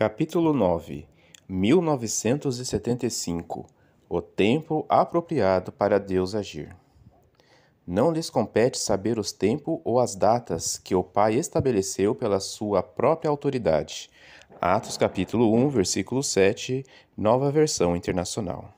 Capítulo 9 1975 O tempo apropriado para Deus agir. Não lhes compete saber os tempos ou as datas que o Pai estabeleceu pela sua própria autoridade. Atos capítulo 1, versículo 7, Nova Versão Internacional.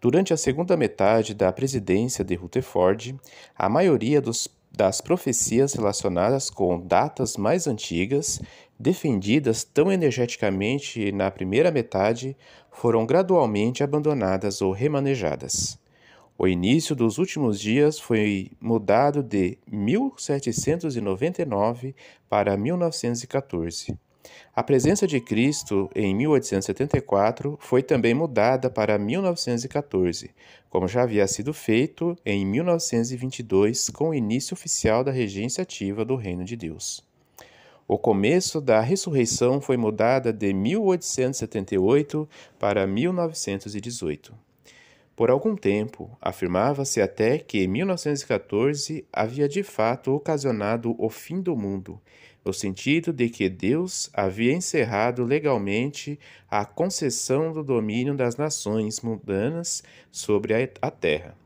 Durante a segunda metade da presidência de Rutherford, a maioria dos, das profecias relacionadas com datas mais antigas defendidas tão energeticamente na primeira metade, foram gradualmente abandonadas ou remanejadas. O início dos últimos dias foi mudado de 1799 para 1914. A presença de Cristo em 1874 foi também mudada para 1914, como já havia sido feito em 1922 com o início oficial da regência ativa do Reino de Deus. O começo da ressurreição foi mudada de 1878 para 1918. Por algum tempo, afirmava-se até que 1914 havia de fato ocasionado o fim do mundo, no sentido de que Deus havia encerrado legalmente a concessão do domínio das nações mundanas sobre a terra.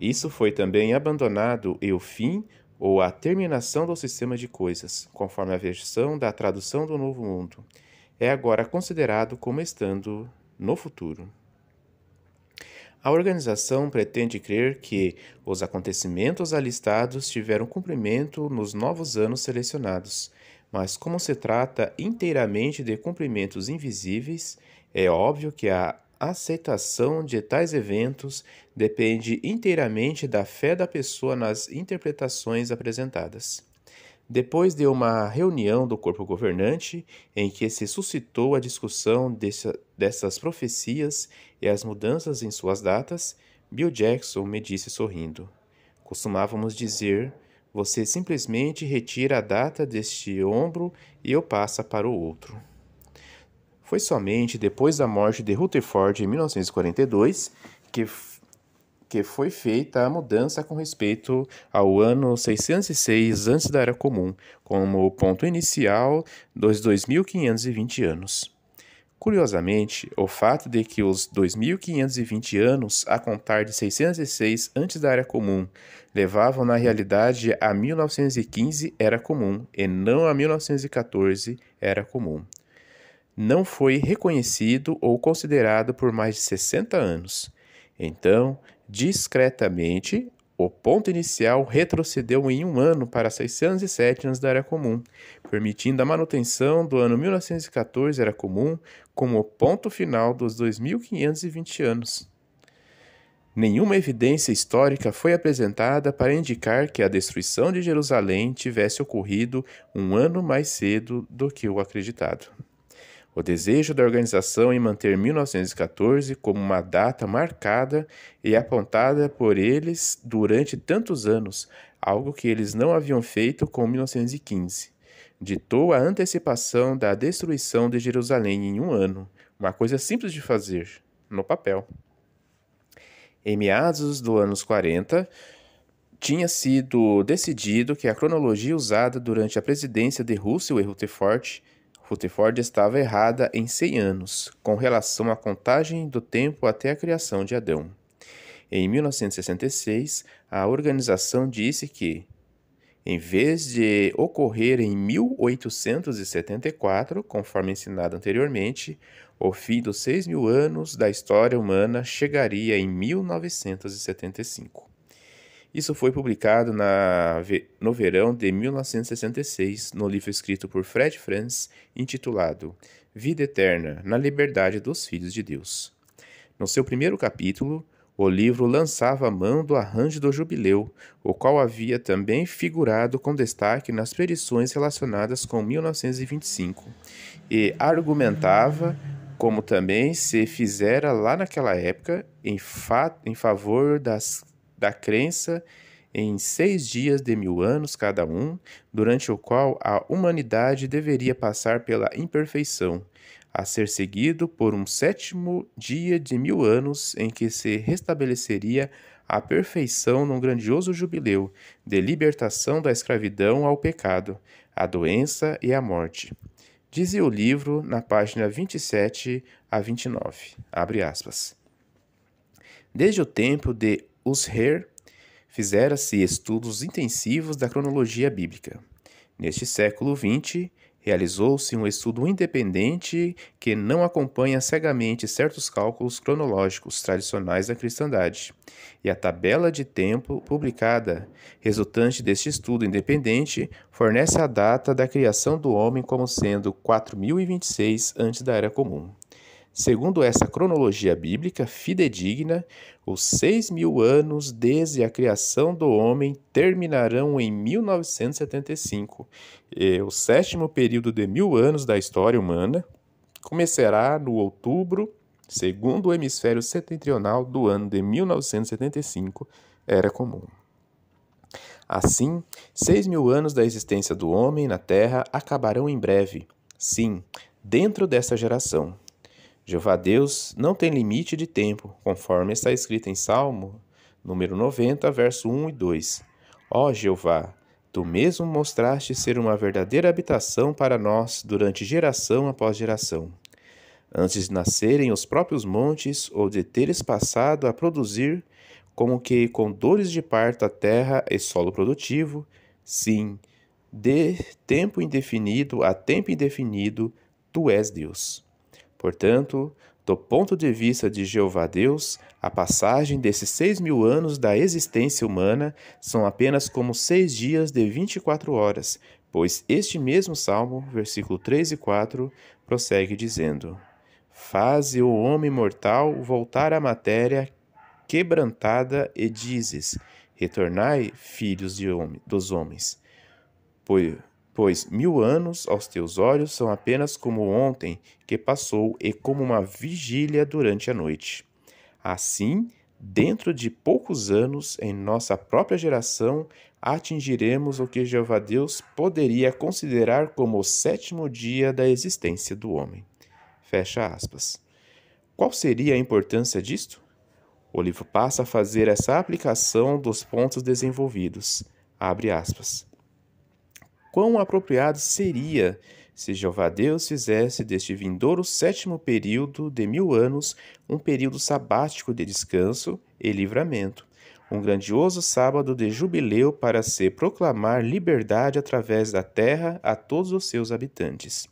Isso foi também abandonado e o fim ou a terminação do sistema de coisas, conforme a versão da tradução do Novo Mundo, é agora considerado como estando no futuro. A organização pretende crer que os acontecimentos alistados tiveram cumprimento nos novos anos selecionados, mas como se trata inteiramente de cumprimentos invisíveis, é óbvio que a aceitação de tais eventos depende inteiramente da fé da pessoa nas interpretações apresentadas. Depois de uma reunião do corpo governante, em que se suscitou a discussão dessa, dessas profecias e as mudanças em suas datas, Bill Jackson me disse sorrindo: Costumávamos dizer você simplesmente retira a data deste ombro e eu passa para o outro. Foi somente depois da morte de Rutherford em 1942 que, que foi feita a mudança com respeito ao ano 606 antes da Era Comum, como ponto inicial dos 2.520 anos. Curiosamente, o fato de que os 2.520 anos a contar de 606 antes da Era Comum levavam na realidade a 1915 Era Comum e não a 1914 Era Comum não foi reconhecido ou considerado por mais de 60 anos. Então, discretamente, o ponto inicial retrocedeu em um ano para 607 anos da Era Comum, permitindo a manutenção do ano 1914 Era Comum como o ponto final dos 2.520 anos. Nenhuma evidência histórica foi apresentada para indicar que a destruição de Jerusalém tivesse ocorrido um ano mais cedo do que o acreditado. O desejo da organização em manter 1914 como uma data marcada e apontada por eles durante tantos anos, algo que eles não haviam feito com 1915. Ditou a antecipação da destruição de Jerusalém em um ano, uma coisa simples de fazer, no papel. Em meados dos anos 40, tinha sido decidido que a cronologia usada durante a presidência de Russell e Rutherford Rutherford estava errada em 100 anos com relação à contagem do tempo até a criação de Adão. Em 1966, a organização disse que, em vez de ocorrer em 1874, conforme ensinado anteriormente, o fim dos seis mil anos da história humana chegaria em 1975. Isso foi publicado na, no verão de 1966, no livro escrito por Fred Franz, intitulado Vida Eterna na Liberdade dos Filhos de Deus. No seu primeiro capítulo, o livro lançava a mão do arranjo do jubileu, o qual havia também figurado com destaque nas predições relacionadas com 1925, e argumentava, como também se fizera lá naquela época, em, fa em favor das da crença em seis dias de mil anos cada um, durante o qual a humanidade deveria passar pela imperfeição, a ser seguido por um sétimo dia de mil anos em que se restabeleceria a perfeição num grandioso jubileu de libertação da escravidão ao pecado, à doença e à morte. Dizia o livro na página 27 a 29, abre aspas. Desde o tempo de os Her fizeram-se estudos intensivos da cronologia bíblica. Neste século XX, realizou-se um estudo independente que não acompanha cegamente certos cálculos cronológicos tradicionais da cristandade, e a tabela de tempo publicada, resultante deste estudo independente, fornece a data da criação do homem como sendo 4026 antes da Era Comum. Segundo essa cronologia bíblica fidedigna, os seis mil anos desde a criação do homem terminarão em 1975. E o sétimo período de mil anos da história humana começará no outubro, segundo o hemisfério setentrional do ano de 1975, era comum. Assim, seis mil anos da existência do homem na Terra acabarão em breve. Sim, dentro dessa geração. Jeová Deus não tem limite de tempo, conforme está escrito em Salmo, número 90, verso 1 e 2. Ó oh, Jeová, tu mesmo mostraste ser uma verdadeira habitação para nós durante geração após geração. Antes de nascerem os próprios montes ou de teres passado a produzir, como que com dores de parto a terra e solo produtivo, sim, de tempo indefinido a tempo indefinido, tu és Deus. Portanto, do ponto de vista de Jeová Deus, a passagem desses seis mil anos da existência humana são apenas como seis dias de 24 horas, pois este mesmo Salmo, versículo 3 e 4, prossegue dizendo: Faze o homem mortal voltar à matéria quebrantada e dizes: Retornai, filhos de dos homens. Pois Pois mil anos aos teus olhos são apenas como ontem que passou e como uma vigília durante a noite. Assim, dentro de poucos anos, em nossa própria geração, atingiremos o que Jeová Deus poderia considerar como o sétimo dia da existência do homem. Fecha aspas. Qual seria a importância disto? O livro passa a fazer essa aplicação dos pontos desenvolvidos. Abre aspas quão apropriado seria se Jeová Deus fizesse deste vindouro sétimo período de mil anos um período sabático de descanso e livramento, um grandioso sábado de jubileu para se proclamar liberdade através da terra a todos os seus habitantes.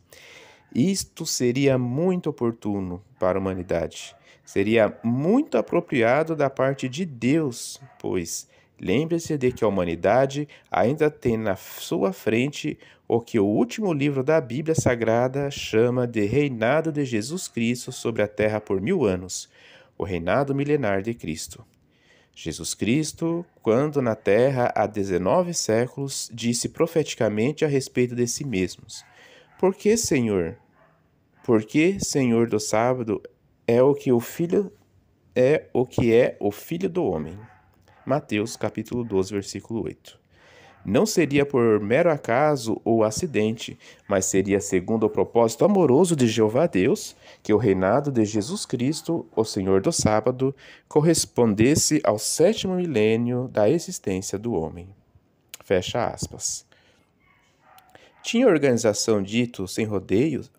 Isto seria muito oportuno para a humanidade. Seria muito apropriado da parte de Deus, pois Lembre-se de que a humanidade ainda tem na sua frente o que o último livro da Bíblia Sagrada chama de reinado de Jesus Cristo sobre a terra por mil anos, o reinado milenar de Cristo. Jesus Cristo, quando na terra há 19 séculos, disse profeticamente a respeito de si mesmos: Por que, Senhor? Porque Senhor do sábado é o que o filho é o que é o filho do homem. Mateus capítulo 12, versículo 8. Não seria por mero acaso ou acidente, mas seria segundo o propósito amoroso de Jeová Deus, que o reinado de Jesus Cristo, o Senhor do sábado, correspondesse ao sétimo milênio da existência do homem. Fecha aspas. Tinha organização dito sem rodeios,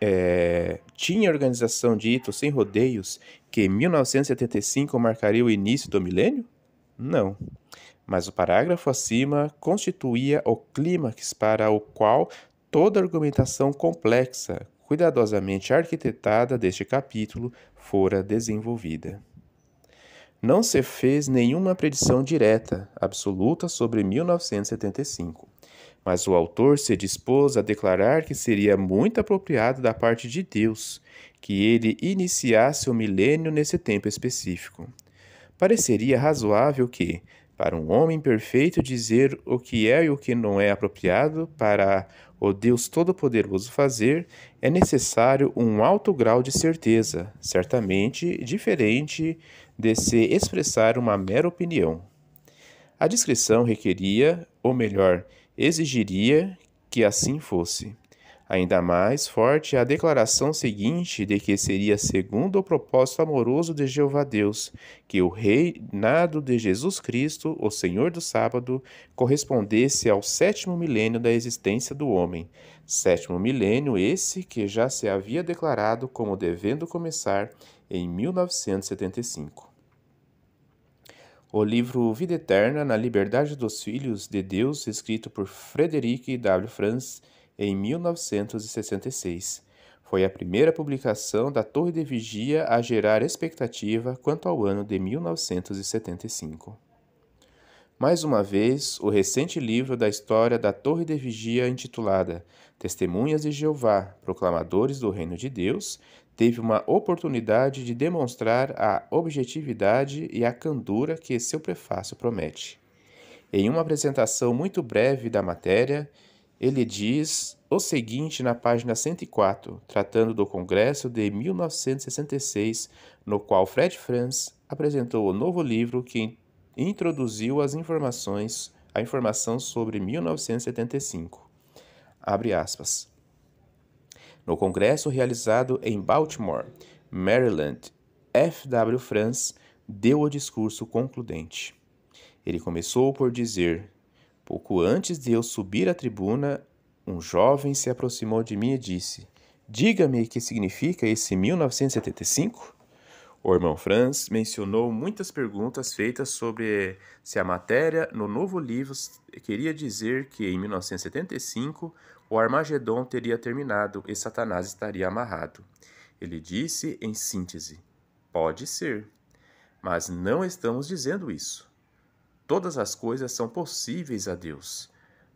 é, tinha organização de Ito sem rodeios que 1975 marcaria o início do milênio? Não. Mas o parágrafo acima constituía o clímax para o qual toda a argumentação complexa, cuidadosamente arquitetada deste capítulo, fora desenvolvida. Não se fez nenhuma predição direta, absoluta sobre 1975 mas o autor se dispôs a declarar que seria muito apropriado da parte de Deus que ele iniciasse o milênio nesse tempo específico. Pareceria razoável que, para um homem perfeito, dizer o que é e o que não é apropriado para o Deus Todo-Poderoso fazer, é necessário um alto grau de certeza, certamente diferente de se expressar uma mera opinião. A descrição requeria, ou melhor, exigiria que assim fosse. Ainda mais forte é a declaração seguinte de que seria segundo o propósito amoroso de Jeová Deus, que o reinado de Jesus Cristo, o Senhor do sábado, correspondesse ao sétimo milênio da existência do homem. Sétimo milênio esse que já se havia declarado como devendo começar em 1975. O livro Vida Eterna na Liberdade dos Filhos de Deus, escrito por Frederick W. Franz em 1966, foi a primeira publicação da Torre de Vigia a gerar expectativa quanto ao ano de 1975. Mais uma vez, o recente livro da história da Torre de Vigia, intitulada Testemunhas de Jeová, Proclamadores do Reino de Deus, teve uma oportunidade de demonstrar a objetividade e a candura que seu prefácio promete. Em uma apresentação muito breve da matéria, ele diz o seguinte na página 104, tratando do Congresso de 1966, no qual Fred Franz apresentou o novo livro que introduziu as informações, a informação sobre 1975. Abre aspas no congresso realizado em Baltimore, Maryland. F.W. Franz deu o discurso concludente. Ele começou por dizer: Pouco antes de eu subir à tribuna, um jovem se aproximou de mim e disse: Diga-me o que significa esse 1975? O irmão Franz mencionou muitas perguntas feitas sobre se a matéria no novo livro queria dizer que em 1975 o Armagedon teria terminado e Satanás estaria amarrado. Ele disse, em síntese, pode ser, mas não estamos dizendo isso. Todas as coisas são possíveis a Deus,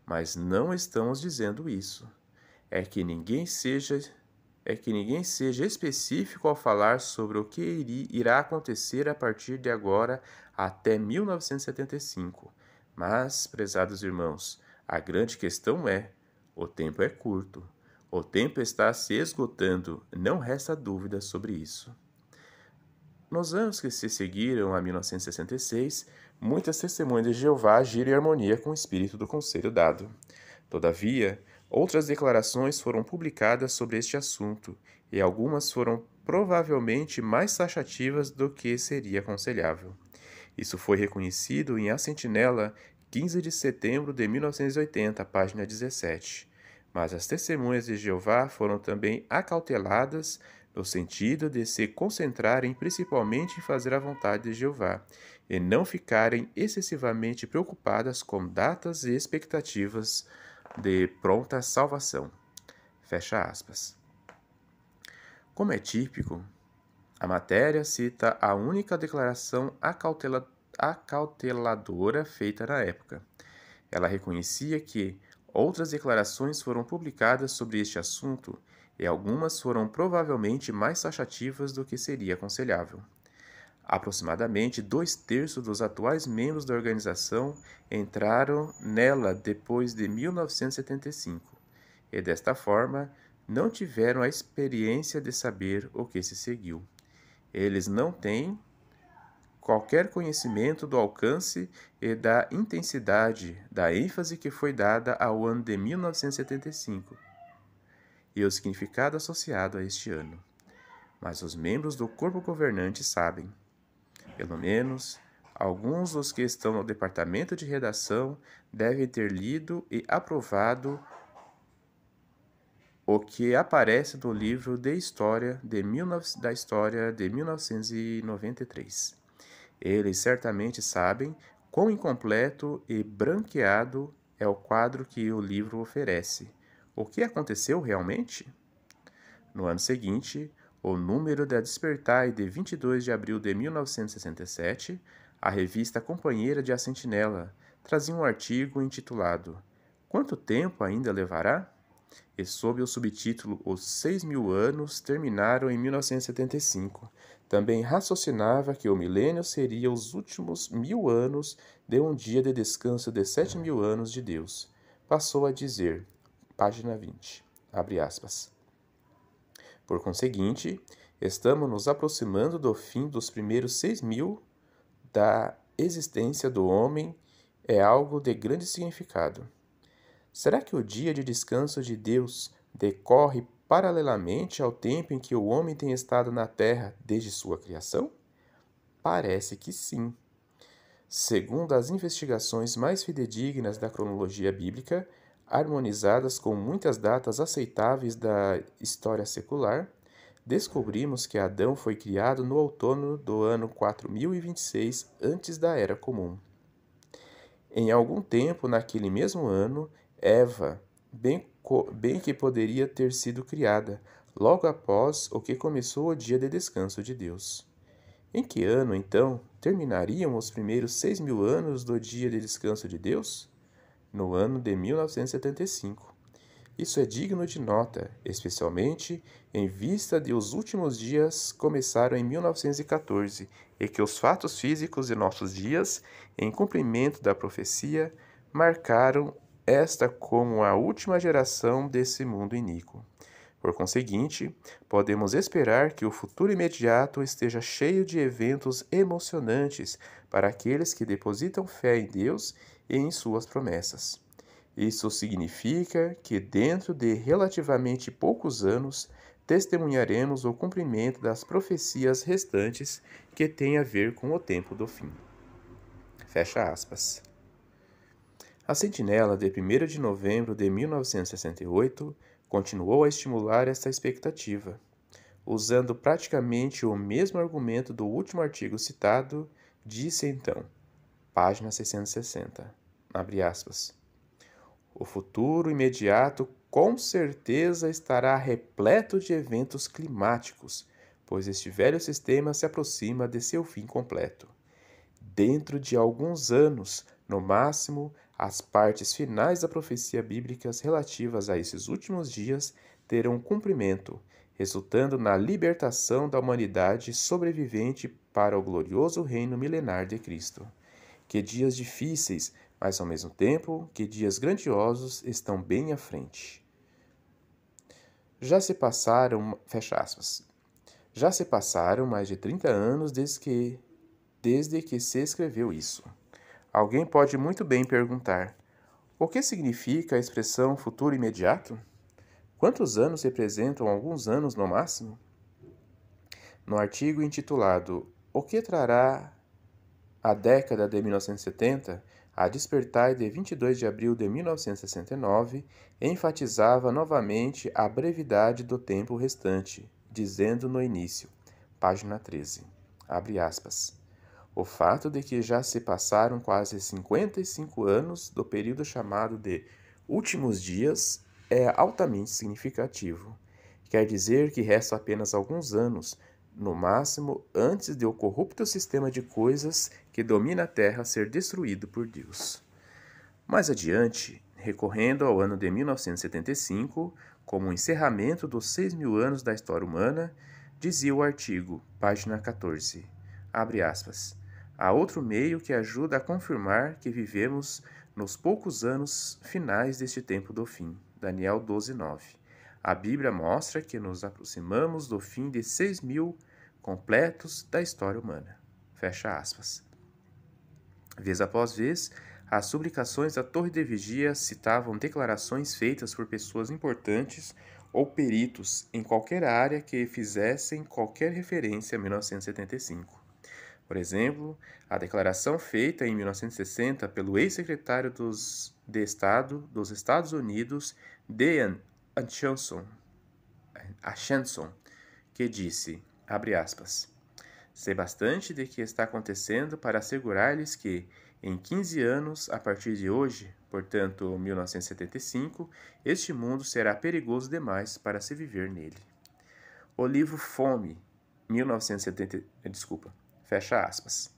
mas não estamos dizendo isso. É que ninguém seja é que ninguém seja específico ao falar sobre o que irá acontecer a partir de agora até 1975. Mas, prezados irmãos, a grande questão é o tempo é curto. O tempo está se esgotando, não resta dúvida sobre isso. Nos anos que se seguiram a 1966, muitas testemunhas de Jeová agiram em harmonia com o espírito do conselho dado. Todavia, outras declarações foram publicadas sobre este assunto, e algumas foram provavelmente mais taxativas do que seria aconselhável. Isso foi reconhecido em A Sentinela 15 de setembro de 1980, página 17. Mas as testemunhas de Jeová foram também acauteladas no sentido de se concentrarem principalmente em fazer a vontade de Jeová e não ficarem excessivamente preocupadas com datas e expectativas de pronta salvação. Fecha aspas. Como é típico, a matéria cita a única declaração acautela acauteladora feita na época. Ela reconhecia que outras declarações foram publicadas sobre este assunto e algumas foram provavelmente mais taxativas do que seria aconselhável. Aproximadamente dois terços dos atuais membros da organização entraram nela depois de 1975, e desta forma não tiveram a experiência de saber o que se seguiu. Eles não têm qualquer conhecimento do alcance e da intensidade da ênfase que foi dada ao ano de 1975 e o significado associado a este ano. Mas os membros do corpo governante sabem, pelo menos alguns dos que estão no departamento de redação devem ter lido e aprovado o que aparece no livro de história de 19, da história de 1993. Eles certamente sabem quão incompleto e branqueado é o quadro que o livro oferece. O que aconteceu realmente? No ano seguinte, o número da Despertai de 22 de abril de 1967, a revista Companheira de A Sentinela trazia um artigo intitulado Quanto tempo ainda levará? e sob o subtítulo Os Seis Mil Anos terminaram em 1975, também raciocinava que o milênio seria os últimos mil anos de um dia de descanso de sete mil anos de Deus. Passou a dizer, página 20, abre aspas. Por conseguinte, estamos nos aproximando do fim dos primeiros seis mil da existência do homem é algo de grande significado. Será que o dia de descanso de Deus decorre paralelamente ao tempo em que o homem tem estado na Terra desde sua criação? Parece que sim. Segundo as investigações mais fidedignas da cronologia bíblica, harmonizadas com muitas datas aceitáveis da história secular, descobrimos que Adão foi criado no outono do ano 4026 antes da Era Comum. Em algum tempo naquele mesmo ano, Eva, bem, bem que poderia ter sido criada logo após o que começou o dia de descanso de Deus. Em que ano, então, terminariam os primeiros seis mil anos do dia de descanso de Deus? No ano de 1975. Isso é digno de nota, especialmente em vista de os últimos dias começaram em 1914 e que os fatos físicos de nossos dias, em cumprimento da profecia, marcaram esta como a última geração desse mundo iníquo. Por conseguinte, podemos esperar que o futuro imediato esteja cheio de eventos emocionantes para aqueles que depositam fé em Deus e em suas promessas. Isso significa que, dentro de relativamente poucos anos, testemunharemos o cumprimento das profecias restantes que têm a ver com o tempo do fim. Fecha aspas. A sentinela de 1 de novembro de 1968 continuou a estimular essa expectativa, usando praticamente o mesmo argumento do último artigo citado, disse então, página 660, abre aspas, o futuro imediato com certeza estará repleto de eventos climáticos, pois este velho sistema se aproxima de seu fim completo. Dentro de alguns anos, no máximo, as partes finais da profecia bíblica relativas a esses últimos dias terão cumprimento, resultando na libertação da humanidade sobrevivente para o glorioso reino milenar de Cristo. Que dias difíceis, mas ao mesmo tempo que dias grandiosos estão bem à frente. Já se passaram, fecha aspas. Já se passaram mais de 30 anos desde que desde que se escreveu isso. Alguém pode muito bem perguntar: o que significa a expressão futuro imediato? Quantos anos representam alguns anos no máximo? No artigo intitulado O que trará a década de 1970, a Despertar de 22 de abril de 1969 enfatizava novamente a brevidade do tempo restante, dizendo no início, página 13, abre aspas o fato de que já se passaram quase 55 anos do período chamado de últimos dias é altamente significativo. Quer dizer que restam apenas alguns anos, no máximo, antes de o corrupto sistema de coisas que domina a Terra ser destruído por Deus. Mais adiante, recorrendo ao ano de 1975, como o encerramento dos seis mil anos da história humana, dizia o artigo, página 14, abre aspas, Há outro meio que ajuda a confirmar que vivemos nos poucos anos finais deste tempo do fim. Daniel 12, 9. A Bíblia mostra que nos aproximamos do fim de seis mil completos da história humana. Fecha aspas. Vez após vez, as publicações da Torre de Vigia citavam declarações feitas por pessoas importantes ou peritos em qualquer área que fizessem qualquer referência a 1975. Por exemplo, a declaração feita em 1960 pelo ex-secretário dos, de Estado dos Estados Unidos, Dean Acheson, Acheson que disse, abre aspas, sei bastante de que está acontecendo para assegurar-lhes que, em 15 anos, a partir de hoje, portanto 1975, este mundo será perigoso demais para se viver nele. O livro Fome, 1970, desculpa, Fecha aspas.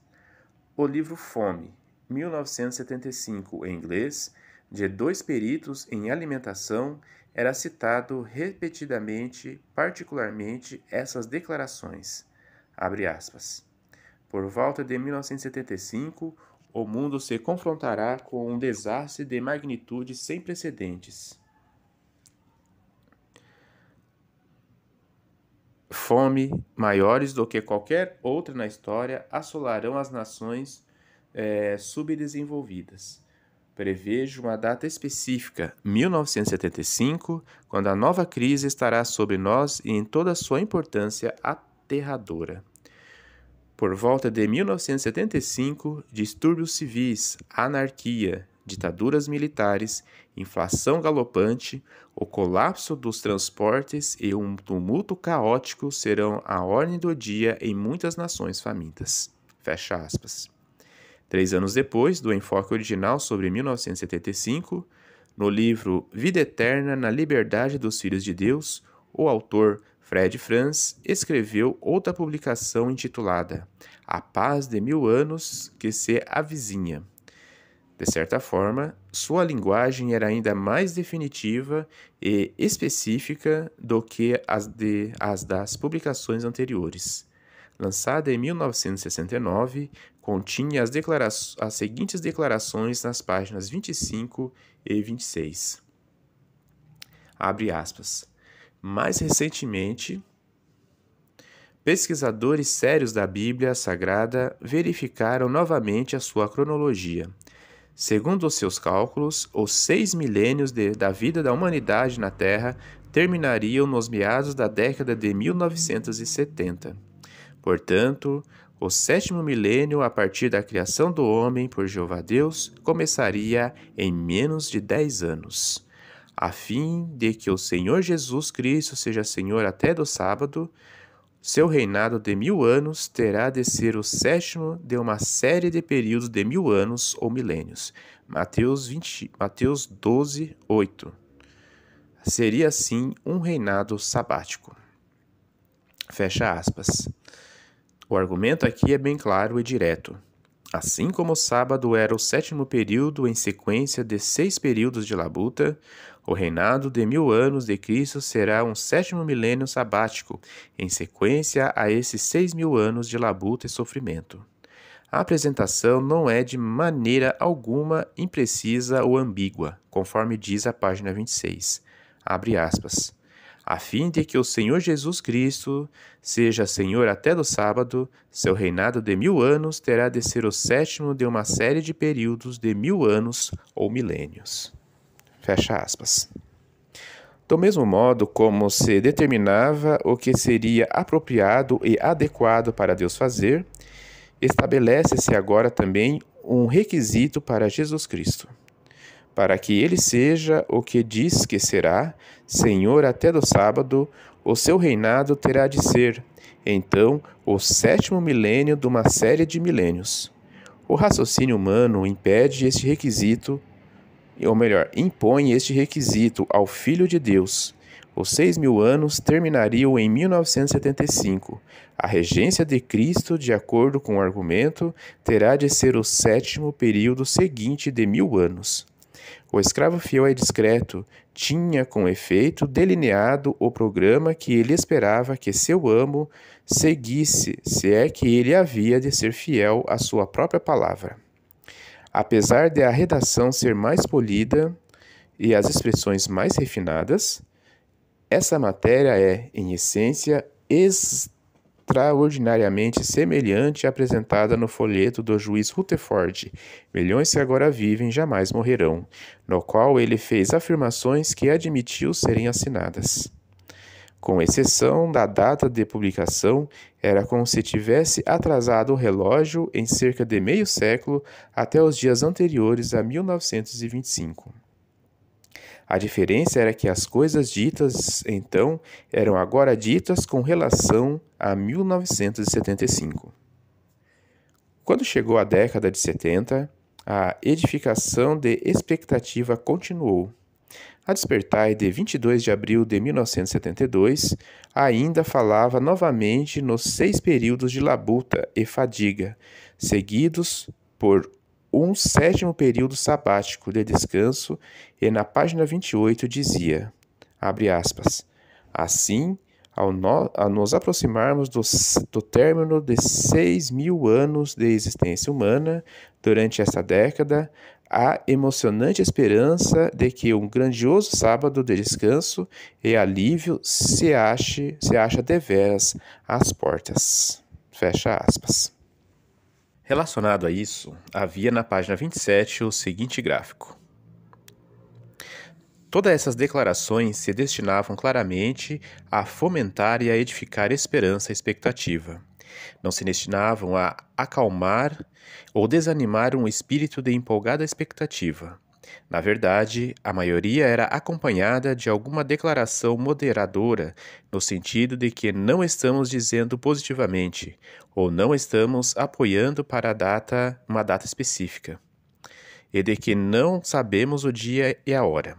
O livro Fome, 1975, em inglês, de dois peritos em alimentação, era citado repetidamente, particularmente essas declarações. Abre aspas. Por volta de 1975, o mundo se confrontará com um desastre de magnitude sem precedentes. fome maiores do que qualquer outra na história assolarão as nações é, subdesenvolvidas. Prevejo uma data específica, 1975, quando a nova crise estará sobre nós e em toda a sua importância aterradora. Por volta de 1975, distúrbios civis, anarquia, ditaduras militares, inflação galopante, o colapso dos transportes e um tumulto caótico serão a ordem do dia em muitas nações famintas. Fecha aspas. Três anos depois do enfoque original sobre 1975, no livro Vida Eterna na Liberdade dos Filhos de Deus, o autor Fred Franz escreveu outra publicação intitulada A Paz de Mil Anos que se avizinha de certa forma, sua linguagem era ainda mais definitiva e específica do que as, de, as das publicações anteriores. Lançada em 1969, continha as, as seguintes declarações nas páginas 25 e 26. Abre aspas. Mais recentemente, pesquisadores sérios da Bíblia Sagrada verificaram novamente a sua cronologia Segundo os seus cálculos, os seis milênios de, da vida da humanidade na Terra terminariam nos meados da década de 1970. Portanto, o sétimo milênio, a partir da criação do homem por Jeová Deus, começaria em menos de dez anos. A fim de que o Senhor Jesus Cristo seja Senhor até do sábado, seu reinado de mil anos terá de ser o sétimo de uma série de períodos de mil anos ou milênios. Mateus, 20, Mateus 12, 8. Seria assim um reinado sabático. Fecha aspas. O argumento aqui é bem claro e direto. Assim como o sábado era o sétimo período em sequência de seis períodos de labuta, o reinado de mil anos de Cristo será um sétimo milênio sabático, em sequência a esses seis mil anos de labuta e sofrimento. A apresentação não é de maneira alguma imprecisa ou ambígua, conforme diz a página 26. Abre aspas. A fim de que o Senhor Jesus Cristo seja Senhor até do sábado, seu reinado de mil anos terá de ser o sétimo de uma série de períodos de mil anos ou milênios. Fecha aspas. Do mesmo modo como se determinava o que seria apropriado e adequado para Deus fazer, estabelece-se agora também um requisito para Jesus Cristo, para que ele seja o que diz que será, Senhor até do sábado, o seu reinado terá de ser, então, o sétimo milênio de uma série de milênios. O raciocínio humano impede este requisito ou melhor, impõe este requisito ao Filho de Deus. Os seis mil anos terminariam em 1975. A regência de Cristo, de acordo com o argumento, terá de ser o sétimo período seguinte de mil anos. O escravo fiel e discreto, tinha com efeito delineado o programa que ele esperava que seu amo seguisse, se é que ele havia de ser fiel à sua própria palavra. Apesar de a redação ser mais polida e as expressões mais refinadas, essa matéria é, em essência, extraordinariamente semelhante à apresentada no folheto do juiz Rutherford, Milhões que agora vivem jamais morrerão, no qual ele fez afirmações que admitiu serem assinadas com exceção da data de publicação, era como se tivesse atrasado o relógio em cerca de meio século até os dias anteriores a 1925. A diferença era que as coisas ditas então eram agora ditas com relação a 1975. Quando chegou a década de 70, a edificação de expectativa continuou. A despertar de 22 de abril de 1972 ainda falava novamente nos seis períodos de labuta e fadiga, seguidos por um sétimo período sabático de descanso, e na página 28 dizia, abre aspas, assim, ao, no, ao nos aproximarmos do, do término de seis mil anos de existência humana, durante esta década, a emocionante esperança de que um grandioso sábado de descanso e alívio se ache se acha deveras às portas. Fecha aspas. Relacionado a isso, havia na página 27 o seguinte gráfico. Todas essas declarações se destinavam claramente a fomentar e a edificar esperança e expectativa não se destinavam a acalmar ou desanimar um espírito de empolgada expectativa. Na verdade, a maioria era acompanhada de alguma declaração moderadora, no sentido de que não estamos dizendo positivamente ou não estamos apoiando para a data uma data específica, e de que não sabemos o dia e a hora.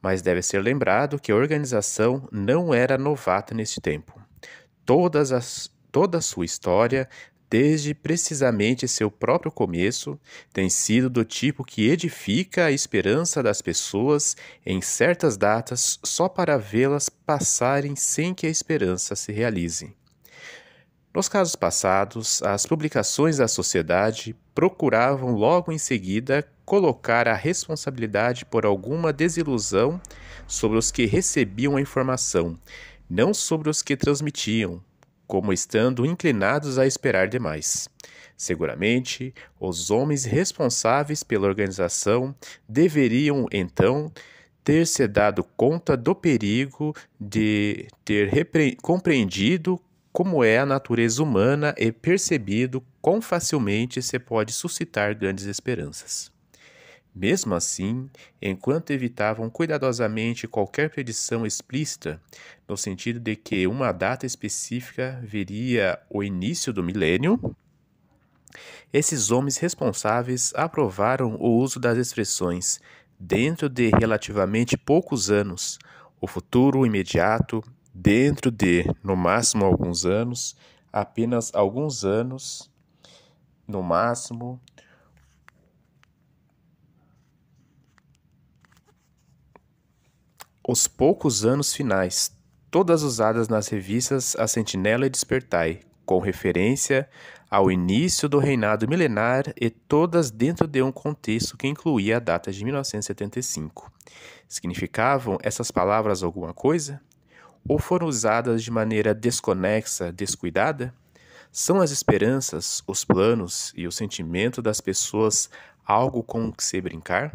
Mas deve ser lembrado que a organização não era novata neste tempo. Todas as toda a sua história, desde precisamente seu próprio começo, tem sido do tipo que edifica a esperança das pessoas em certas datas só para vê-las passarem sem que a esperança se realize. Nos casos passados, as publicações da sociedade procuravam logo em seguida colocar a responsabilidade por alguma desilusão sobre os que recebiam a informação, não sobre os que transmitiam, como estando inclinados a esperar demais. Seguramente, os homens responsáveis pela organização deveriam, então, ter se dado conta do perigo de ter compreendido como é a natureza humana e percebido quão facilmente se pode suscitar grandes esperanças. Mesmo assim, enquanto evitavam cuidadosamente qualquer predição explícita, no sentido de que uma data específica veria o início do milênio, esses homens responsáveis aprovaram o uso das expressões dentro de relativamente poucos anos, o futuro imediato, dentro de no máximo alguns anos, apenas alguns anos, no máximo, Os Poucos Anos Finais, todas usadas nas revistas A Sentinela e Despertai, com referência ao início do reinado milenar e todas dentro de um contexto que incluía a data de 1975. Significavam essas palavras alguma coisa? Ou foram usadas de maneira desconexa, descuidada? São as esperanças, os planos e o sentimento das pessoas algo com o que se brincar?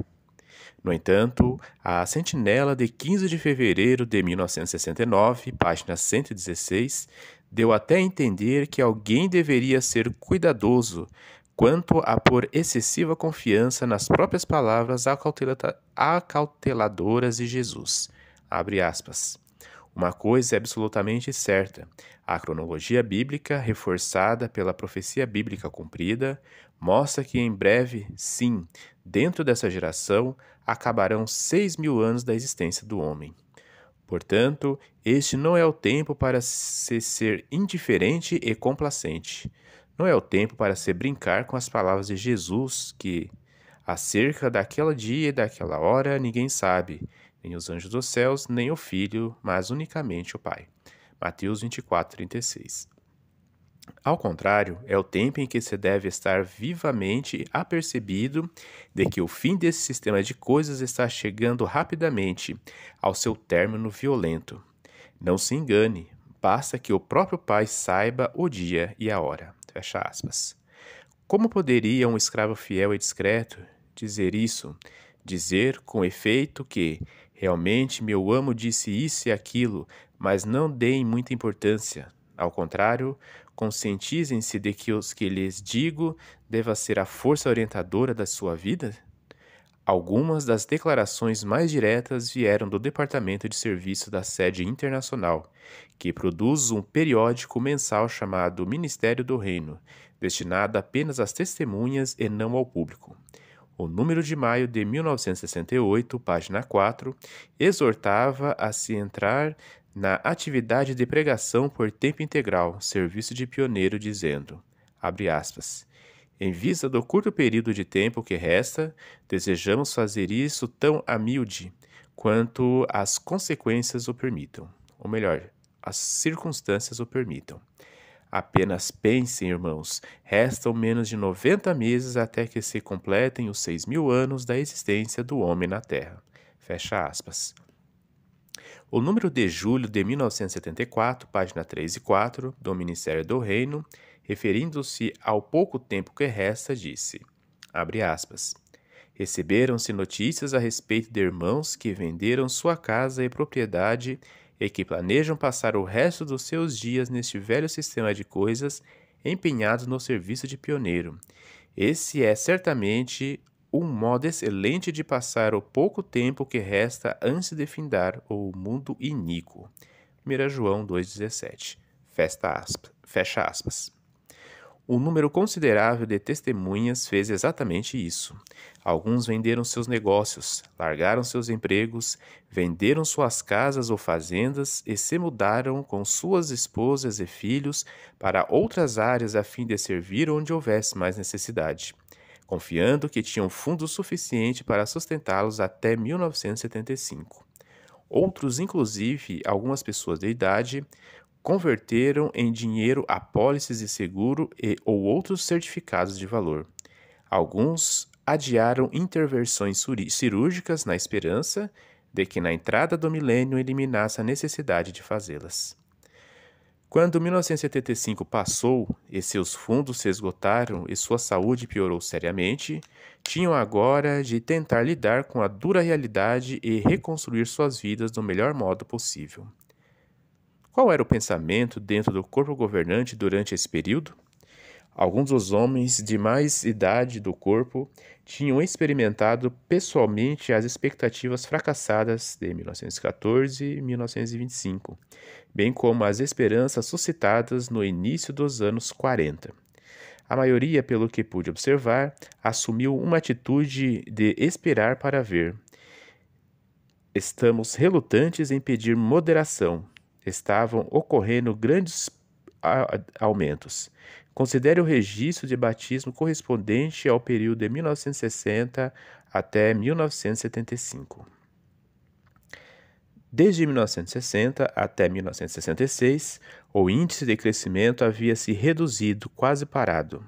No entanto, a Sentinela de 15 de fevereiro de 1969, página 116, deu até a entender que alguém deveria ser cuidadoso quanto a pôr excessiva confiança nas próprias palavras acauteladoras de Jesus. Abre aspas. Uma coisa é absolutamente certa: a cronologia bíblica, reforçada pela profecia bíblica cumprida, mostra que em breve, sim, dentro dessa geração, acabarão seis mil anos da existência do homem. Portanto, este não é o tempo para se ser indiferente e complacente. Não é o tempo para se brincar com as palavras de Jesus que acerca daquela dia e daquela hora ninguém sabe, nem os anjos dos céus, nem o Filho, mas unicamente o Pai. Mateus 24, 36. Ao contrário, é o tempo em que se deve estar vivamente apercebido de que o fim desse sistema de coisas está chegando rapidamente ao seu término violento. Não se engane, basta que o próprio Pai saiba o dia e a hora. Fecha aspas. Como poderia um escravo fiel e discreto dizer isso? Dizer com efeito que realmente meu amo disse isso e aquilo, mas não deem muita importância. Ao contrário, Conscientizem-se de que os que lhes digo deva ser a força orientadora da sua vida? Algumas das declarações mais diretas vieram do Departamento de Serviço da Sede Internacional, que produz um periódico mensal chamado Ministério do Reino, destinado apenas às testemunhas e não ao público. O número de maio de 1968, página 4, exortava a se entrar na atividade de pregação por tempo integral, serviço de pioneiro, dizendo, abre aspas, em vista do curto período de tempo que resta, desejamos fazer isso tão humilde quanto as consequências o permitam, ou melhor, as circunstâncias o permitam. Apenas pensem, irmãos, restam menos de 90 meses até que se completem os seis mil anos da existência do homem na Terra. Fecha aspas. O número de julho de 1974, página 3 e 4, do Ministério do Reino, referindo-se ao pouco tempo que resta, disse: Receberam-se notícias a respeito de irmãos que venderam sua casa e propriedade e que planejam passar o resto dos seus dias neste velho sistema de coisas empenhados no serviço de pioneiro. Esse é certamente um modo excelente de passar o pouco tempo que resta antes de findar o mundo iníquo. 1 João 2,17. Fecha aspas. Um número considerável de testemunhas fez exatamente isso. Alguns venderam seus negócios, largaram seus empregos, venderam suas casas ou fazendas e se mudaram com suas esposas e filhos para outras áreas a fim de servir onde houvesse mais necessidade confiando que tinham fundos suficiente para sustentá-los até 1975. Outros, inclusive algumas pessoas de idade, converteram em dinheiro apólices de seguro e ou outros certificados de valor. Alguns adiaram intervenções cirúrgicas na esperança de que na entrada do milênio eliminasse a necessidade de fazê-las. Quando 1975 passou e seus fundos se esgotaram e sua saúde piorou seriamente, tinham agora de tentar lidar com a dura realidade e reconstruir suas vidas do melhor modo possível. Qual era o pensamento dentro do corpo governante durante esse período? Alguns dos homens de mais idade do corpo tinham experimentado pessoalmente as expectativas fracassadas de 1914 e 1925, bem como as esperanças suscitadas no início dos anos 40. A maioria, pelo que pude observar, assumiu uma atitude de esperar para ver. Estamos relutantes em pedir moderação. Estavam ocorrendo grandes ah, aumentos. Considere o registro de batismo correspondente ao período de 1960 até 1975. Desde 1960 até 1966, o índice de crescimento havia se reduzido, quase parado.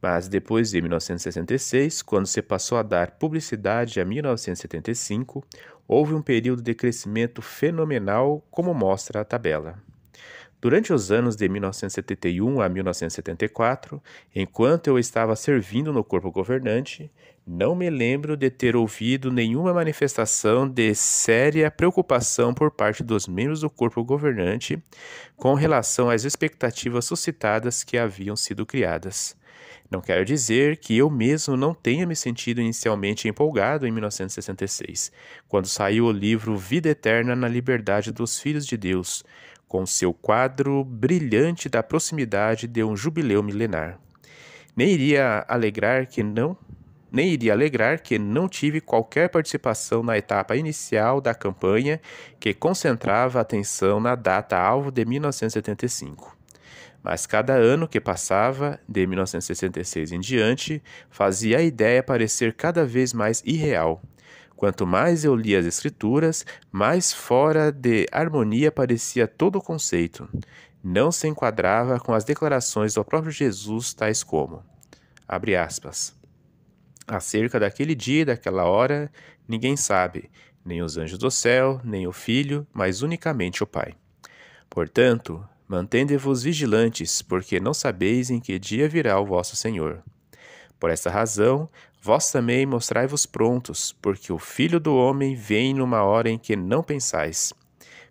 Mas depois de 1966, quando se passou a dar publicidade a 1975, houve um período de crescimento fenomenal, como mostra a tabela. Durante os anos de 1971 a 1974, enquanto eu estava servindo no corpo governante, não me lembro de ter ouvido nenhuma manifestação de séria preocupação por parte dos membros do corpo governante com relação às expectativas suscitadas que haviam sido criadas. Não quero dizer que eu mesmo não tenha me sentido inicialmente empolgado em 1966, quando saiu o livro Vida Eterna na Liberdade dos Filhos de Deus, com seu quadro brilhante da proximidade de um jubileu milenar. Nem iria alegrar que não, nem iria alegrar que não tive qualquer participação na etapa inicial da campanha que concentrava a atenção na data alvo de 1975. Mas cada ano que passava, de 1966 em diante, fazia a ideia parecer cada vez mais irreal Quanto mais eu lia as Escrituras, mais fora de harmonia parecia todo o conceito. Não se enquadrava com as declarações do próprio Jesus, tais como: abre aspas. Acerca daquele dia e daquela hora, ninguém sabe, nem os anjos do céu, nem o Filho, mas unicamente o Pai. Portanto, mantende-vos vigilantes, porque não sabeis em que dia virá o vosso Senhor. Por essa razão, vós também mostrai-vos prontos, porque o Filho do Homem vem numa hora em que não pensais.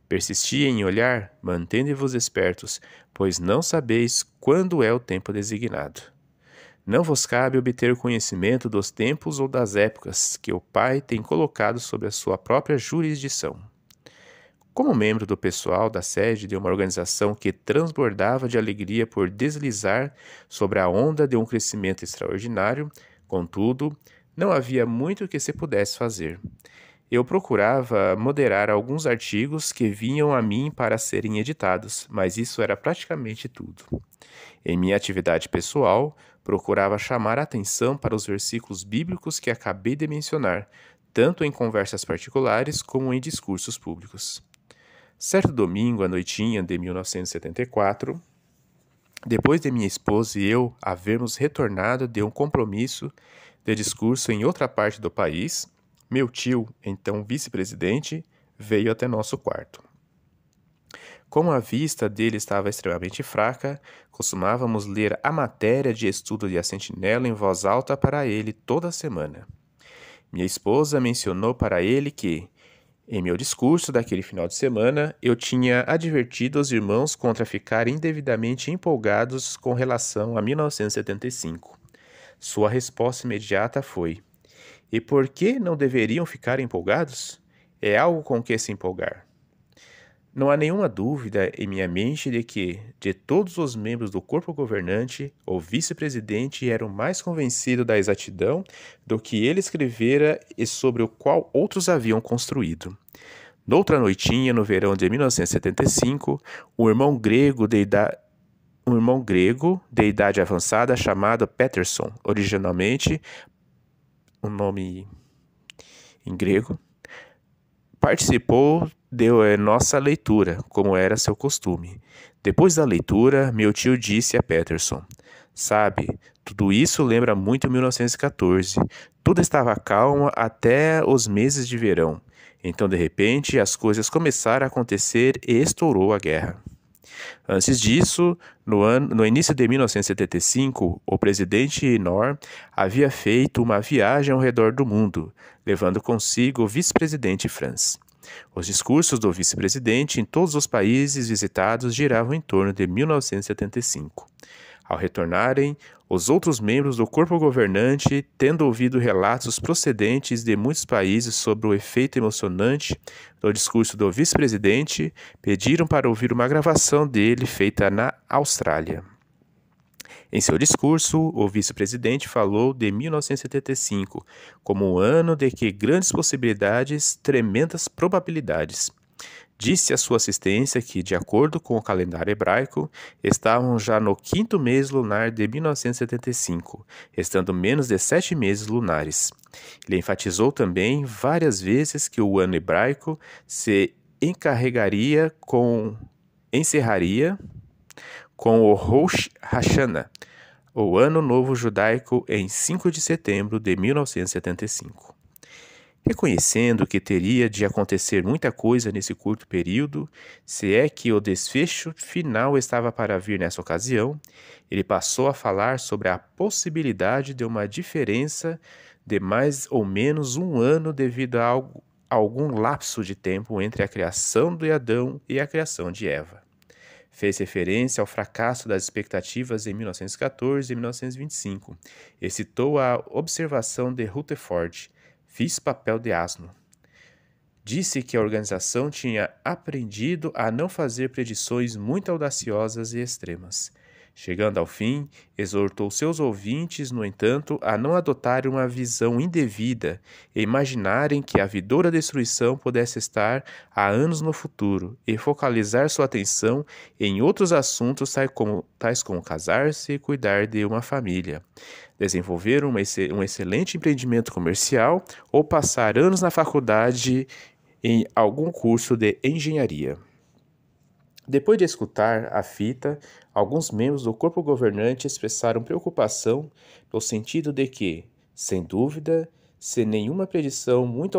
Persisti em olhar, mantendo-vos espertos, pois não sabeis quando é o tempo designado. Não vos cabe obter conhecimento dos tempos ou das épocas que o Pai tem colocado sob a sua própria jurisdição. Como membro do pessoal da sede de uma organização que transbordava de alegria por deslizar sobre a onda de um crescimento extraordinário, contudo, não havia muito que se pudesse fazer. Eu procurava moderar alguns artigos que vinham a mim para serem editados, mas isso era praticamente tudo. Em minha atividade pessoal, procurava chamar a atenção para os versículos bíblicos que acabei de mencionar, tanto em conversas particulares como em discursos públicos. Certo domingo, à noitinha de 1974, depois de minha esposa e eu havermos retornado de um compromisso de discurso em outra parte do país, meu tio, então vice-presidente, veio até nosso quarto. Como a vista dele estava extremamente fraca, costumávamos ler a matéria de estudo de A Sentinela em voz alta para ele toda semana. Minha esposa mencionou para ele que, em meu discurso daquele final de semana, eu tinha advertido os irmãos contra ficar indevidamente empolgados com relação a 1975. Sua resposta imediata foi: E por que não deveriam ficar empolgados? É algo com que se empolgar. Não há nenhuma dúvida em minha mente de que, de todos os membros do corpo governante, o vice-presidente era o mais convencido da exatidão do que ele escrevera e sobre o qual outros haviam construído. Noutra noitinha, no verão de 1975, um irmão grego de idade um irmão grego de idade avançada chamado Peterson, originalmente um nome em grego, participou deu-a eh, nossa leitura, como era seu costume. Depois da leitura, meu tio disse a Peterson: Sabe, tudo isso lembra muito 1914. Tudo estava calmo até os meses de verão. Então, de repente, as coisas começaram a acontecer e estourou a guerra. Antes disso, no, ano, no início de 1975, o presidente Nor havia feito uma viagem ao redor do mundo, levando consigo o vice-presidente Franz. Os discursos do vice-presidente em todos os países visitados giravam em torno de 1975. Ao retornarem, os outros membros do corpo governante, tendo ouvido relatos procedentes de muitos países sobre o efeito emocionante do discurso do vice-presidente, pediram para ouvir uma gravação dele feita na Austrália. Em seu discurso, o vice-presidente falou de 1975 como um ano de que grandes possibilidades, tremendas probabilidades. Disse a sua assistência que, de acordo com o calendário hebraico, estavam já no quinto mês lunar de 1975, estando menos de sete meses lunares. Ele enfatizou também várias vezes que o ano hebraico se encarregaria com encerraria com o Rosh Hashanah, o Ano Novo Judaico, em 5 de setembro de 1975. Reconhecendo que teria de acontecer muita coisa nesse curto período, se é que o desfecho final estava para vir nessa ocasião, ele passou a falar sobre a possibilidade de uma diferença de mais ou menos um ano devido a, a algum lapso de tempo entre a criação de Adão e a criação de Eva. Fez referência ao fracasso das expectativas em 1914 e 1925 e citou a observação de Rutherford: Fiz papel de asno. Disse que a organização tinha aprendido a não fazer predições muito audaciosas e extremas Chegando ao fim, exortou seus ouvintes, no entanto, a não adotarem uma visão indevida e imaginarem que a vidoura destruição pudesse estar há anos no futuro e focalizar sua atenção em outros assuntos tais como, casar-se e cuidar de uma família, desenvolver uma, um excelente empreendimento comercial ou passar anos na faculdade em algum curso de engenharia. Depois de escutar a fita, alguns membros do corpo governante expressaram preocupação no sentido de que, sem dúvida, se nenhuma predição muito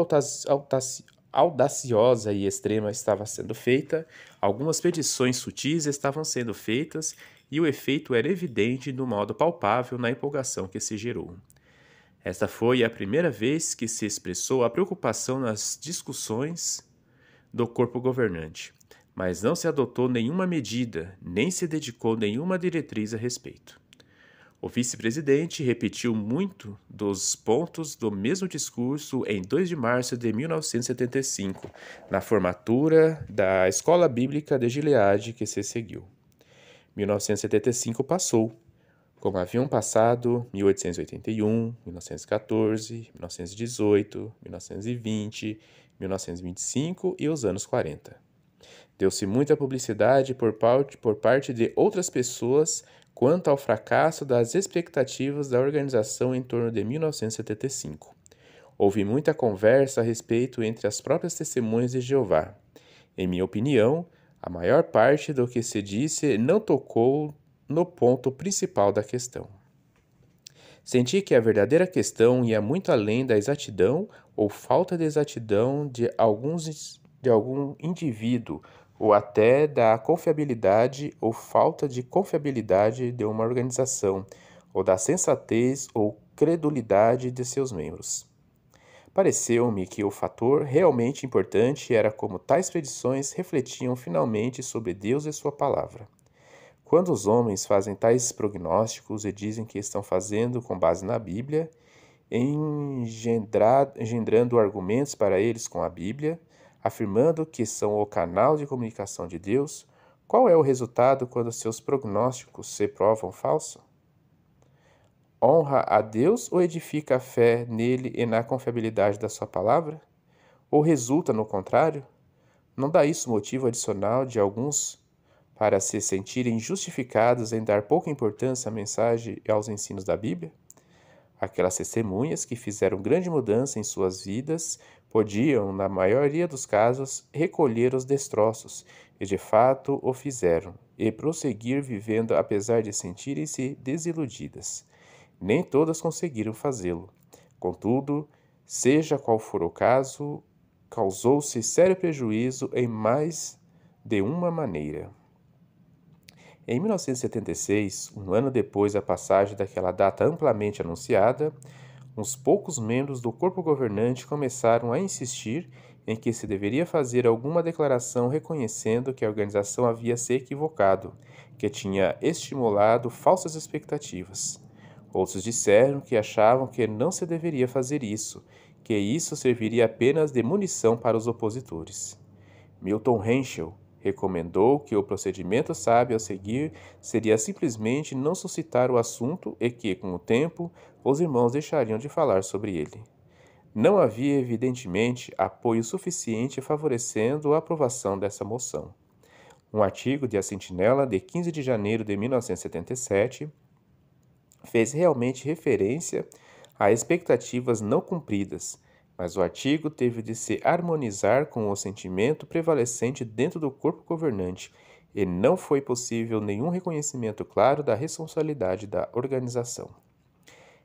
audaciosa e extrema estava sendo feita, algumas predições sutis estavam sendo feitas e o efeito era evidente do modo palpável na empolgação que se gerou. Esta foi a primeira vez que se expressou a preocupação nas discussões do corpo governante mas não se adotou nenhuma medida, nem se dedicou nenhuma diretriz a respeito. O vice-presidente repetiu muito dos pontos do mesmo discurso em 2 de março de 1975, na formatura da Escola Bíblica de Gileade que se seguiu. 1975 passou, como haviam passado 1881, 1914, 1918, 1920, 1925 e os anos 40. Deu-se muita publicidade por parte, por parte de outras pessoas quanto ao fracasso das expectativas da organização em torno de 1975. Houve muita conversa a respeito entre as próprias testemunhas de Jeová. Em minha opinião, a maior parte do que se disse não tocou no ponto principal da questão. Senti que a verdadeira questão ia muito além da exatidão ou falta de exatidão de, alguns, de algum indivíduo ou até da confiabilidade ou falta de confiabilidade de uma organização, ou da sensatez ou credulidade de seus membros. Pareceu-me que o fator realmente importante era como tais predições refletiam finalmente sobre Deus e sua palavra. Quando os homens fazem tais prognósticos e dizem que estão fazendo com base na Bíblia, engendrando argumentos para eles com a Bíblia, afirmando que são o canal de comunicação de Deus, qual é o resultado quando seus prognósticos se provam falso? Honra a Deus ou edifica a fé nele e na confiabilidade da sua palavra? Ou resulta no contrário? Não dá isso motivo adicional de alguns para se sentirem justificados em dar pouca importância à mensagem e aos ensinos da Bíblia? Aquelas testemunhas que fizeram grande mudança em suas vidas podiam, na maioria dos casos, recolher os destroços, e de fato o fizeram, e prosseguir vivendo apesar de sentirem-se desiludidas. Nem todas conseguiram fazê-lo. Contudo, seja qual for o caso, causou-se sério prejuízo em mais de uma maneira. Em 1976, um ano depois da passagem daquela data amplamente anunciada, uns poucos membros do corpo governante começaram a insistir em que se deveria fazer alguma declaração reconhecendo que a organização havia se equivocado, que tinha estimulado falsas expectativas. Outros disseram que achavam que não se deveria fazer isso, que isso serviria apenas de munição para os opositores. Milton Henschel, Recomendou que o procedimento sábio a seguir seria simplesmente não suscitar o assunto e que, com o tempo, os irmãos deixariam de falar sobre ele. Não havia, evidentemente, apoio suficiente favorecendo a aprovação dessa moção. Um artigo de A Sentinela, de 15 de janeiro de 1977, fez realmente referência a expectativas não cumpridas mas o artigo teve de se harmonizar com o sentimento prevalecente dentro do corpo governante e não foi possível nenhum reconhecimento claro da responsabilidade da organização.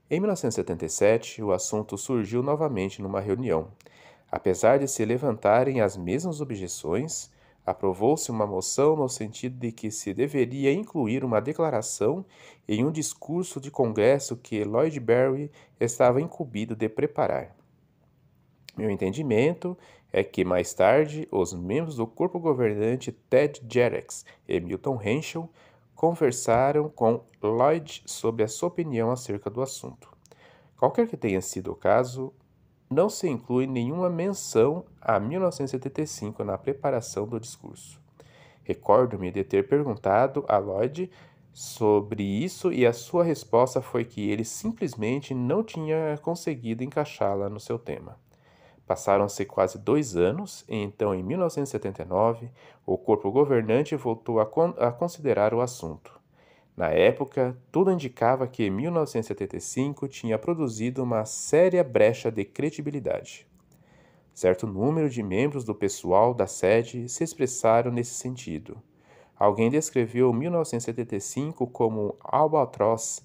Em 1977, o assunto surgiu novamente numa reunião. Apesar de se levantarem as mesmas objeções, aprovou-se uma moção no sentido de que se deveria incluir uma declaração em um discurso de congresso que Lloyd Berry estava incumbido de preparar. Meu entendimento é que mais tarde os membros do corpo governante Ted Jerex e Milton Henschel conversaram com Lloyd sobre a sua opinião acerca do assunto. Qualquer que tenha sido o caso, não se inclui nenhuma menção a 1975 na preparação do discurso. Recordo-me de ter perguntado a Lloyd sobre isso e a sua resposta foi que ele simplesmente não tinha conseguido encaixá-la no seu tema. Passaram-se quase dois anos e então, em 1979, o corpo governante voltou a, con a considerar o assunto. Na época, tudo indicava que 1975 tinha produzido uma séria brecha de credibilidade. Certo número de membros do pessoal da sede se expressaram nesse sentido. Alguém descreveu 1975 como um albatroz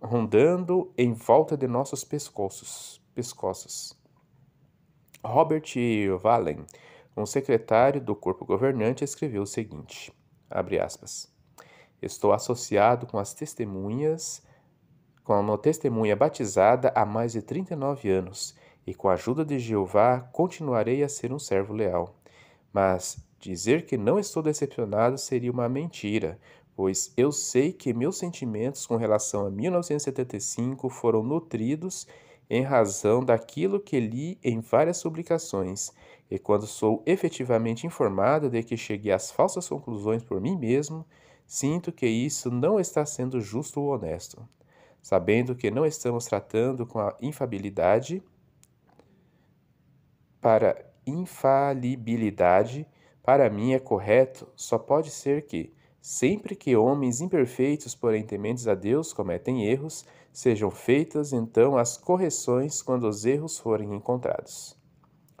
rondando em volta de nossos pescoços pescoços. Robert Valen, um secretário do corpo governante, escreveu o seguinte: aspas, Estou associado com as testemunhas, com uma testemunha batizada há mais de 39 anos, e com a ajuda de Jeová continuarei a ser um servo leal. Mas dizer que não estou decepcionado seria uma mentira, pois eu sei que meus sentimentos com relação a 1975 foram nutridos em razão daquilo que li em várias publicações, e quando sou efetivamente informado de que cheguei às falsas conclusões por mim mesmo, sinto que isso não está sendo justo ou honesto. Sabendo que não estamos tratando com a infabilidade para infalibilidade, para mim é correto, só pode ser que, sempre que homens imperfeitos, porém tementes a Deus, cometem erros, Sejam feitas, então, as correções quando os erros forem encontrados.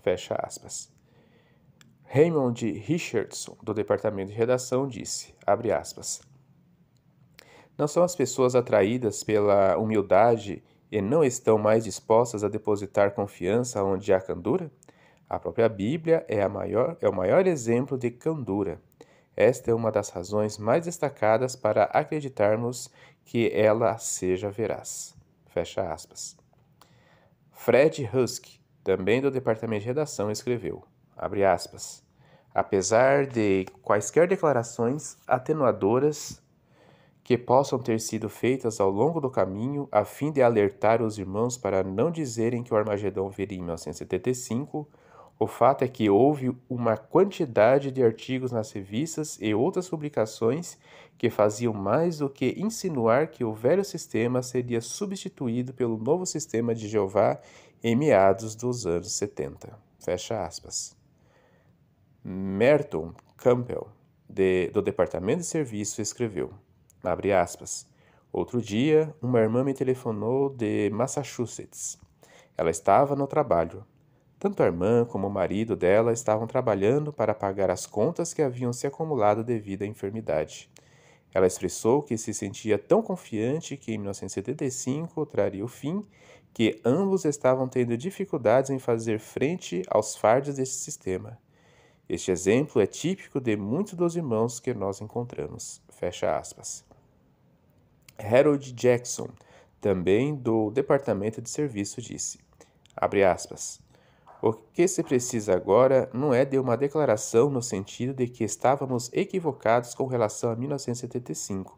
Fecha aspas. Raymond Richardson, do Departamento de Redação, disse, abre aspas, Não são as pessoas atraídas pela humildade e não estão mais dispostas a depositar confiança onde há candura? A própria Bíblia é, a maior, é o maior exemplo de candura. Esta é uma das razões mais destacadas para acreditarmos que ela seja veraz. Fecha aspas. Fred Husk, também do departamento de redação, escreveu: abre aspas. Apesar de quaisquer declarações atenuadoras que possam ter sido feitas ao longo do caminho a fim de alertar os irmãos para não dizerem que o Armagedão viria em 1975, o fato é que houve uma quantidade de artigos nas revistas e outras publicações que faziam mais do que insinuar que o velho sistema seria substituído pelo novo sistema de Jeová em meados dos anos 70. Fecha aspas. Merton Campbell, de, do Departamento de Serviço, escreveu, abre aspas, Outro dia, uma irmã me telefonou de Massachusetts. Ela estava no trabalho. Tanto a irmã como o marido dela estavam trabalhando para pagar as contas que haviam se acumulado devido à enfermidade. Ela expressou que se sentia tão confiante que em 1975 traria o fim, que ambos estavam tendo dificuldades em fazer frente aos fardos desse sistema. Este exemplo é típico de muitos dos irmãos que nós encontramos. Fecha aspas. Harold Jackson, também do Departamento de Serviço, disse: Abre aspas. O que se precisa agora não é de uma declaração no sentido de que estávamos equivocados com relação a 1975,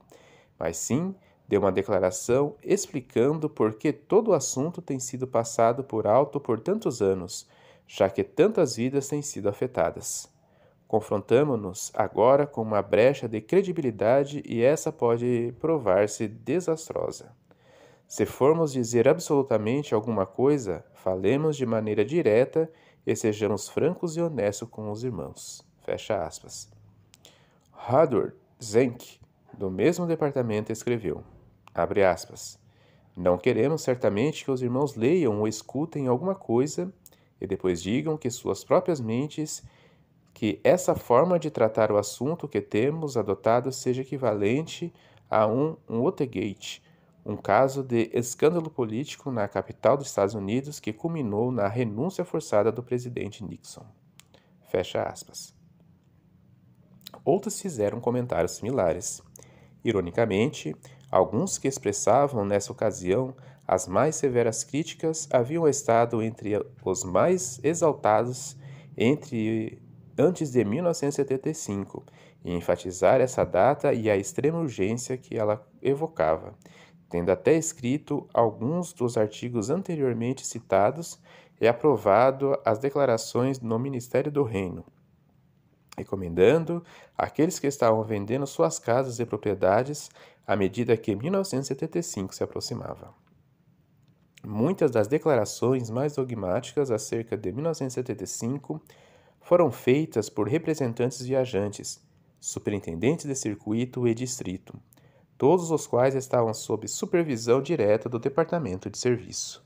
mas sim de uma declaração explicando por que todo o assunto tem sido passado por alto por tantos anos, já que tantas vidas têm sido afetadas. Confrontamos-nos agora com uma brecha de credibilidade e essa pode provar-se desastrosa. Se formos dizer absolutamente alguma coisa, falemos de maneira direta e sejamos francos e honestos com os irmãos. Fecha aspas. Hardward Zenk, do mesmo departamento, escreveu: Abre aspas. Não queremos certamente que os irmãos leiam ou escutem alguma coisa e depois digam que suas próprias mentes que essa forma de tratar o assunto que temos adotado seja equivalente a um, um um caso de escândalo político na capital dos Estados Unidos que culminou na renúncia forçada do presidente Nixon. Fecha aspas. Outros fizeram comentários similares. Ironicamente, alguns que expressavam nessa ocasião as mais severas críticas haviam estado entre os mais exaltados entre antes de 1975 e enfatizar essa data e a extrema urgência que ela evocava, tendo até escrito alguns dos artigos anteriormente citados e aprovado as declarações no Ministério do Reino, recomendando àqueles que estavam vendendo suas casas e propriedades à medida que 1975 se aproximava. Muitas das declarações mais dogmáticas acerca de 1975 foram feitas por representantes viajantes, superintendentes de circuito e distrito, todos os quais estavam sob supervisão direta do Departamento de Serviço.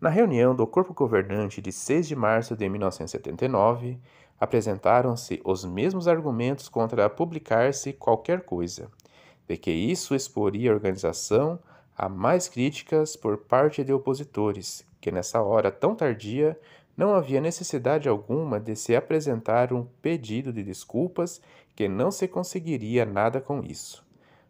Na reunião do corpo governante de 6 de março de 1979, apresentaram-se os mesmos argumentos contra publicar-se qualquer coisa, de que isso exporia a organização a mais críticas por parte de opositores, que nessa hora tão tardia não havia necessidade alguma de se apresentar um pedido de desculpas, que não se conseguiria nada com isso.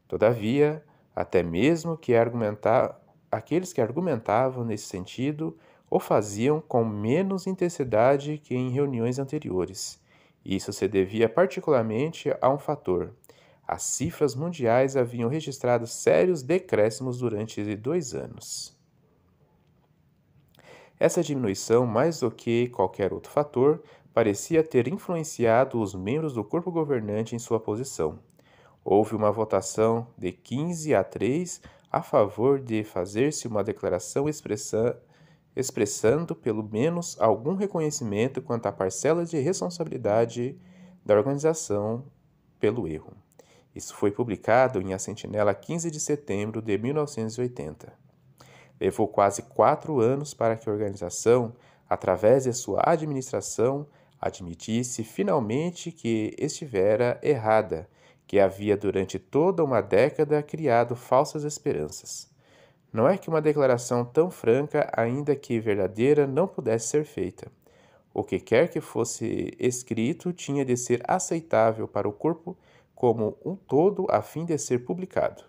Todavia, até mesmo que argumentar, aqueles que argumentavam nesse sentido o faziam com menos intensidade que em reuniões anteriores. Isso se devia particularmente a um fator. As cifras mundiais haviam registrado sérios decréscimos durante dois anos. Essa diminuição, mais do que qualquer outro fator, parecia ter influenciado os membros do corpo governante em sua posição. Houve uma votação de 15 a 3 a favor de fazer-se uma declaração expressa, expressando pelo menos algum reconhecimento quanto à parcela de responsabilidade da organização pelo erro. Isso foi publicado em A Sentinela 15 de setembro de 1980. Levou quase quatro anos para que a organização, através de sua administração, admitisse finalmente que estivera errada que havia durante toda uma década criado falsas esperanças. Não é que uma declaração tão franca, ainda que verdadeira, não pudesse ser feita. O que quer que fosse escrito tinha de ser aceitável para o corpo como um todo a fim de ser publicado.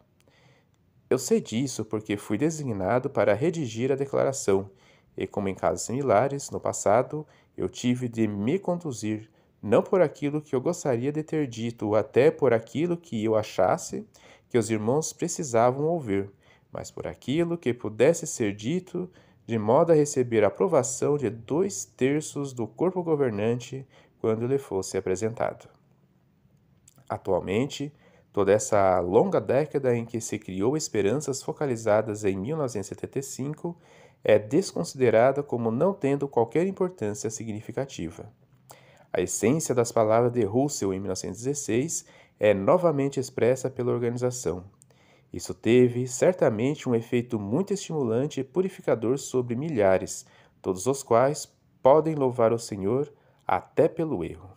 Eu sei disso porque fui designado para redigir a declaração, e como em casos similares no passado, eu tive de me conduzir não por aquilo que eu gostaria de ter dito, ou até por aquilo que eu achasse que os irmãos precisavam ouvir, mas por aquilo que pudesse ser dito, de modo a receber a aprovação de dois terços do corpo governante quando lhe fosse apresentado. Atualmente, toda essa longa década em que se criou esperanças focalizadas em 1975 é desconsiderada como não tendo qualquer importância significativa. A essência das palavras de Russell em 1916 é novamente expressa pela organização. Isso teve certamente um efeito muito estimulante e purificador sobre milhares, todos os quais podem louvar o Senhor até pelo erro.